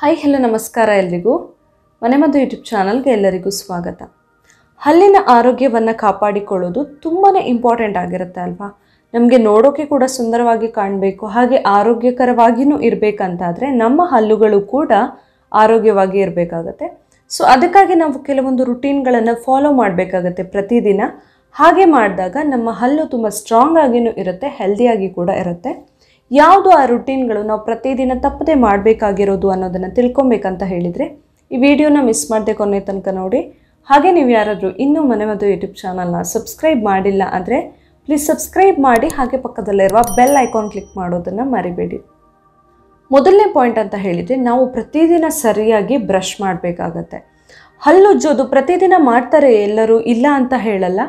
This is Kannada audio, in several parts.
ಹಾಯ್ ಹಲೋ ನಮಸ್ಕಾರ ಎಲ್ರಿಗೂ ಮನೆಮದ್ದು ಯೂಟ್ಯೂಬ್ ಚಾನಲ್ಗೆ ಎಲ್ಲರಿಗೂ ಸ್ವಾಗತ ಹಲ್ಲಿನ ಆರೋಗ್ಯವನ್ನು ಕಾಪಾಡಿಕೊಳ್ಳೋದು ತುಂಬಾ ಇಂಪಾರ್ಟೆಂಟ್ ಆಗಿರುತ್ತೆ ಅಲ್ವಾ ನಮಗೆ ನೋಡೋಕೆ ಕೂಡ ಸುಂದರವಾಗಿ ಕಾಣಬೇಕು ಹಾಗೆ ಆರೋಗ್ಯಕರವಾಗಿಯೂ ಇರಬೇಕಂತಾದರೆ ನಮ್ಮ ಹಲ್ಲುಗಳು ಕೂಡ ಆರೋಗ್ಯವಾಗಿ ಇರಬೇಕಾಗತ್ತೆ ಸೊ ಅದಕ್ಕಾಗಿ ನಾವು ಕೆಲವೊಂದು ರುಟೀನ್ಗಳನ್ನು ಫಾಲೋ ಮಾಡಬೇಕಾಗತ್ತೆ ಪ್ರತಿದಿನ ಹಾಗೆ ಮಾಡಿದಾಗ ನಮ್ಮ ಹಲ್ಲು ತುಂಬ ಸ್ಟ್ರಾಂಗ್ ಆಗಿಯೂ ಇರುತ್ತೆ ಹೆಲ್ದಿಯಾಗಿ ಕೂಡ ಇರುತ್ತೆ ಯಾವುದು ಆ ರುಟೀನ್ಗಳು ನಾವು ಪ್ರತಿದಿನ ತಪ್ಪದೆ ಮಾಡಬೇಕಾಗಿರೋದು ಅನ್ನೋದನ್ನು ತಿಳ್ಕೊಬೇಕಂತ ಹೇಳಿದರೆ ಈ ವಿಡಿಯೋನ ಮಿಸ್ ಮಾಡದೆ ಕೊನೆ ತನಕ ನೋಡಿ ಹಾಗೆ ನೀವು ಯಾರಾದರೂ ಇನ್ನೂ ಮನೆಮದ್ದು ಯೂಟ್ಯೂಬ್ ಚಾನಲ್ನ ಸಬ್ಸ್ಕ್ರೈಬ್ ಮಾಡಿಲ್ಲ ಅಂದರೆ ಪ್ಲೀಸ್ ಸಬ್ಸ್ಕ್ರೈಬ್ ಮಾಡಿ ಹಾಗೆ ಪಕ್ಕದಲ್ಲಿರುವ ಬೆಲ್ ಐಕಾನ್ ಕ್ಲಿಕ್ ಮಾಡೋದನ್ನು ಮರಿಬೇಡಿ ಮೊದಲನೇ ಪಾಯಿಂಟ್ ಅಂತ ಹೇಳಿದರೆ ನಾವು ಪ್ರತಿದಿನ ಸರಿಯಾಗಿ ಬ್ರಷ್ ಮಾಡಬೇಕಾಗತ್ತೆ ಹಲ್ಲುಜ್ಜೋದು ಪ್ರತಿದಿನ ಮಾಡ್ತಾರೆ ಎಲ್ಲರೂ ಇಲ್ಲ ಅಂತ ಹೇಳಲ್ಲ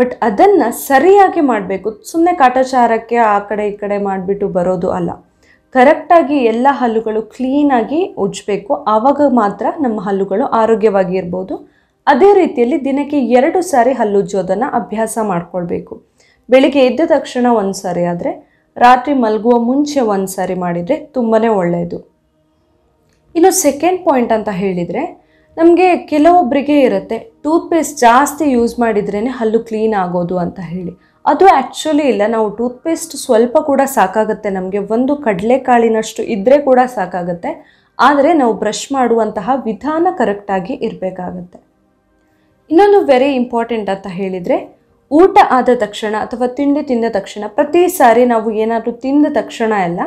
ಬಟ್ ಅದನ್ನು ಸರಿಯಾಗಿ ಮಾಡಬೇಕು ಸುಮ್ಮನೆ ಕಾಟಾಚಾರಕ್ಕೆ ಆ ಕಡೆ ಈ ಕಡೆ ಮಾಡಿಬಿಟ್ಟು ಬರೋದು ಅಲ್ಲ ಕರೆಕ್ಟಾಗಿ ಎಲ್ಲ ಹಲ್ಲುಗಳು ಕ್ಲೀನಾಗಿ ಉಜ್ಜಬೇಕು ಆವಾಗ ಮಾತ್ರ ನಮ್ಮ ಹಲ್ಲುಗಳು ಆರೋಗ್ಯವಾಗಿ ಇರ್ಬೋದು ಅದೇ ರೀತಿಯಲ್ಲಿ ದಿನಕ್ಕೆ ಎರಡು ಸಾರಿ ಹಲ್ಲುಜ್ಜೋದನ್ನು ಅಭ್ಯಾಸ ಮಾಡಿಕೊಳ್ಬೇಕು ಬೆಳಿಗ್ಗೆ ಎದ್ದ ತಕ್ಷಣ ಒಂದು ಸಾರಿ ಆದರೆ ರಾತ್ರಿ ಮಲಗುವ ಮುಂಚೆ ಒಂದು ಸಾರಿ ಮಾಡಿದರೆ ತುಂಬಾ ಒಳ್ಳೆಯದು ಇನ್ನು ಸೆಕೆಂಡ್ ಪಾಯಿಂಟ್ ಅಂತ ಹೇಳಿದರೆ ನಮಗೆ ಕೆಲವೊಬ್ಬರಿಗೆ ಇರುತ್ತೆ ಟೂತ್ಪೇಸ್ಟ್ ಜಾಸ್ತಿ ಯೂಸ್ ಮಾಡಿದ್ರೇ ಹಲ್ಲು ಕ್ಲೀನ್ ಆಗೋದು ಅಂತ ಹೇಳಿ ಅದು ಆ್ಯಕ್ಚುಲಿ ಇಲ್ಲ ನಾವು ಟೂತ್ಪೇಸ್ಟ್ ಸ್ವಲ್ಪ ಕೂಡ ಸಾಕಾಗುತ್ತೆ ನಮಗೆ ಒಂದು ಕಾಳಿನಷ್ಟು ಇದ್ದರೆ ಕೂಡ ಸಾಕಾಗುತ್ತೆ ಆದರೆ ನಾವು ಬ್ರಷ್ ಮಾಡುವಂತಹ ವಿಧಾನ ಕರೆಕ್ಟಾಗಿ ಇರಬೇಕಾಗತ್ತೆ ಇನ್ನೊಂದು ವೆರಿ ಇಂಪಾರ್ಟೆಂಟ್ ಅಂತ ಹೇಳಿದರೆ ಊಟ ಆದ ತಕ್ಷಣ ಅಥವಾ ತಿಂಡಿ ತಿಂದ ತಕ್ಷಣ ಪ್ರತಿ ಸಾರಿ ನಾವು ಏನಾದರೂ ತಿಂದ ತಕ್ಷಣ ಎಲ್ಲ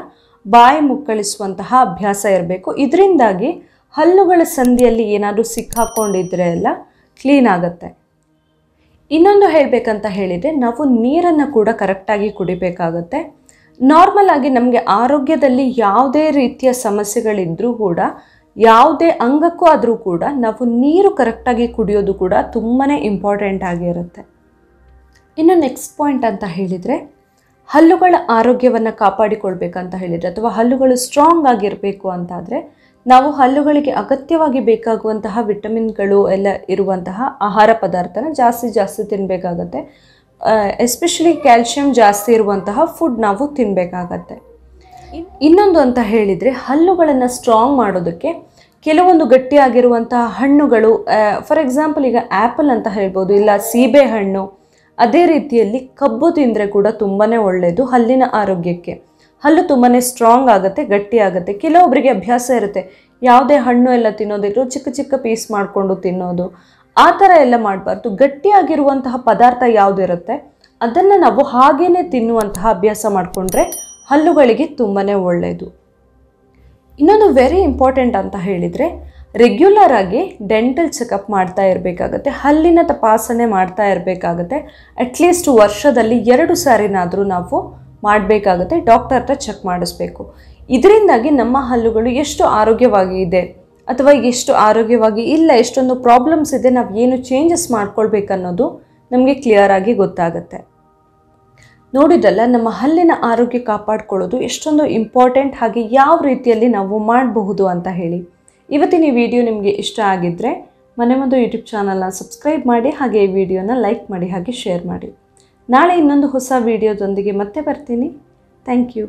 ಬಾಯಿ ಮುಕ್ಕಳಿಸುವಂತಹ ಅಭ್ಯಾಸ ಇರಬೇಕು ಇದರಿಂದಾಗಿ ಹಲ್ಲುಗಳ ಸಂದಿಯಲ್ಲಿ ಏನಾದರೂ ಸಿಕ್ಕಾಕೊಂಡಿದ್ರೆ ಎಲ್ಲ ಕ್ಲೀನ್ ಆಗುತ್ತೆ ಇನ್ನೊಂದು ಹೇಳಬೇಕಂತ ಹೇಳಿದರೆ ನಾವು ನೀರನ್ನು ಕೂಡ ಕರೆಕ್ಟಾಗಿ ಕುಡಿಬೇಕಾಗತ್ತೆ ನಾರ್ಮಲ್ ಆಗಿ ನಮಗೆ ಆರೋಗ್ಯದಲ್ಲಿ ಯಾವುದೇ ರೀತಿಯ ಸಮಸ್ಯೆಗಳಿದ್ದರೂ ಕೂಡ ಯಾವುದೇ ಅಂಗಕ್ಕೂ ಆದರೂ ಕೂಡ ನಾವು ನೀರು ಕರೆಕ್ಟಾಗಿ ಕುಡಿಯೋದು ಕೂಡ ತುಂಬಾ ಇಂಪಾರ್ಟೆಂಟ್ ಆಗಿರುತ್ತೆ ಇನ್ನು ನೆಕ್ಸ್ಟ್ ಪಾಯಿಂಟ್ ಅಂತ ಹೇಳಿದರೆ ಹಲ್ಲುಗಳ ಆರೋಗ್ಯವನ್ನು ಕಾಪಾಡಿಕೊಳ್ಬೇಕಂತ ಹೇಳಿದರೆ ಅಥವಾ ಹಲ್ಲುಗಳು ಸ್ಟ್ರಾಂಗ್ ಆಗಿರಬೇಕು ಅಂತಾದರೆ ನಾವು ಹಲ್ಲುಗಳಿಗೆ ಅಗತ್ಯವಾಗಿ ಬೇಕಾಗುವಂತಹ ವಿಟಮಿನ್ಗಳು ಎಲ್ಲ ಇರುವಂತಹ ಆಹಾರ ಪದಾರ್ಥನ ಜಾಸ್ತಿ ಜಾಸ್ತಿ ತಿನ್ನಬೇಕಾಗತ್ತೆ ಎಸ್ಪೆಷಲಿ ಕ್ಯಾಲ್ಶಿಯಂ ಜಾಸ್ತಿ ಇರುವಂತಹ ಫುಡ್ ನಾವು ತಿನ್ನಬೇಕಾಗತ್ತೆ ಇನ್ನೊಂದು ಅಂತ ಹೇಳಿದರೆ ಹಲ್ಲುಗಳನ್ನು ಸ್ಟ್ರಾಂಗ್ ಮಾಡೋದಕ್ಕೆ ಕೆಲವೊಂದು ಗಟ್ಟಿಯಾಗಿರುವಂತಹ ಹಣ್ಣುಗಳು ಫಾರ್ ಎಕ್ಸಾಂಪಲ್ ಈಗ ಆ್ಯಪಲ್ ಅಂತ ಹೇಳ್ಬೋದು ಇಲ್ಲ ಸೀಬೆ ಹಣ್ಣು ಅದೇ ರೀತಿಯಲ್ಲಿ ಕಬ್ಬು ತಿಂದರೆ ಕೂಡ ತುಂಬಾ ಒಳ್ಳೆಯದು ಹಲ್ಲಿನ ಆರೋಗ್ಯಕ್ಕೆ ಹಲ್ಲು ತುಂಬಾ ಸ್ಟ್ರಾಂಗ್ ಆಗುತ್ತೆ ಗಟ್ಟಿ ಆಗುತ್ತೆ ಕೆಲವೊಬ್ಬರಿಗೆ ಅಭ್ಯಾಸ ಇರುತ್ತೆ ಯಾವುದೇ ಹಣ್ಣು ಎಲ್ಲ ತಿನ್ನೋದಿದ್ರು ಚಿಕ್ಕ ಚಿಕ್ಕ ಪೀಸ್ ಮಾಡಿಕೊಂಡು ತಿನ್ನೋದು ಆ ಥರ ಎಲ್ಲ ಮಾಡಬಾರ್ದು ಗಟ್ಟಿಯಾಗಿರುವಂತಹ ಪದಾರ್ಥ ಯಾವುದಿರುತ್ತೆ ಅದನ್ನು ನಾವು ಹಾಗೇನೆ ತಿನ್ನುವಂತಹ ಅಭ್ಯಾಸ ಮಾಡಿಕೊಂಡ್ರೆ ಹಲ್ಲುಗಳಿಗೆ ತುಂಬಾ ಒಳ್ಳೆಯದು ಇನ್ನೊಂದು ವೆರಿ ಇಂಪಾರ್ಟೆಂಟ್ ಅಂತ ಹೇಳಿದರೆ ರೆಗ್ಯುಲರ್ ಆಗಿ ಡೆಂಟಲ್ ಚೆಕಪ್ ಮಾಡ್ತಾ ಇರಬೇಕಾಗತ್ತೆ ಹಲ್ಲಿನ ತಪಾಸಣೆ ಮಾಡ್ತಾ ಇರಬೇಕಾಗತ್ತೆ ಅಟ್ಲೀಸ್ಟ್ ವರ್ಷದಲ್ಲಿ ಎರಡು ಸಾರಿನಾದರೂ ನಾವು ಮಾಡಬೇಕಾಗುತ್ತೆ ಡಾಕ್ಟರ್ ಹತ್ರ ಚೆಕ್ ಮಾಡಿಸ್ಬೇಕು ಇದರಿಂದಾಗಿ ನಮ್ಮ ಹಲ್ಲುಗಳು ಎಷ್ಟು ಆರೋಗ್ಯವಾಗಿ ಇದೆ ಅಥವಾ ಎಷ್ಟು ಆರೋಗ್ಯವಾಗಿ ಇಲ್ಲ ಎಷ್ಟೊಂದು ಪ್ರಾಬ್ಲಮ್ಸ್ ಇದೆ ನಾವು ಏನು ಚೇಂಜಸ್ ಮಾಡ್ಕೊಳ್ಬೇಕನ್ನೋದು ನಮಗೆ ಕ್ಲಿಯರ್ ಆಗಿ ಗೊತ್ತಾಗುತ್ತೆ ನೋಡಿದಲ್ಲ ನಮ್ಮ ಹಲ್ಲಿನ ಆರೋಗ್ಯ ಕಾಪಾಡಿಕೊಳ್ಳೋದು ಎಷ್ಟೊಂದು ಇಂಪಾರ್ಟೆಂಟ್ ಹಾಗೆ ಯಾವ ರೀತಿಯಲ್ಲಿ ನಾವು ಮಾಡಬಹುದು ಅಂತ ಹೇಳಿ ಇವತ್ತಿನ ಈ ವಿಡಿಯೋ ನಿಮಗೆ ಇಷ್ಟ ಆಗಿದ್ದರೆ ಮನೆ ಮುಂದೆ ಯೂಟ್ಯೂಬ್ ಚಾನಲ್ನ ಸಬ್ಸ್ಕ್ರೈಬ್ ಮಾಡಿ ಹಾಗೆ ಈ ವಿಡಿಯೋನ ಲೈಕ್ ಮಾಡಿ ಹಾಗೆ ಶೇರ್ ಮಾಡಿ ನಾಳೆ ಇನ್ನೊಂದು ಹೊಸ ವೀಡಿಯೋದೊಂದಿಗೆ ಮತ್ತೆ ಬರ್ತೀನಿ ಥ್ಯಾಂಕ್ ಯು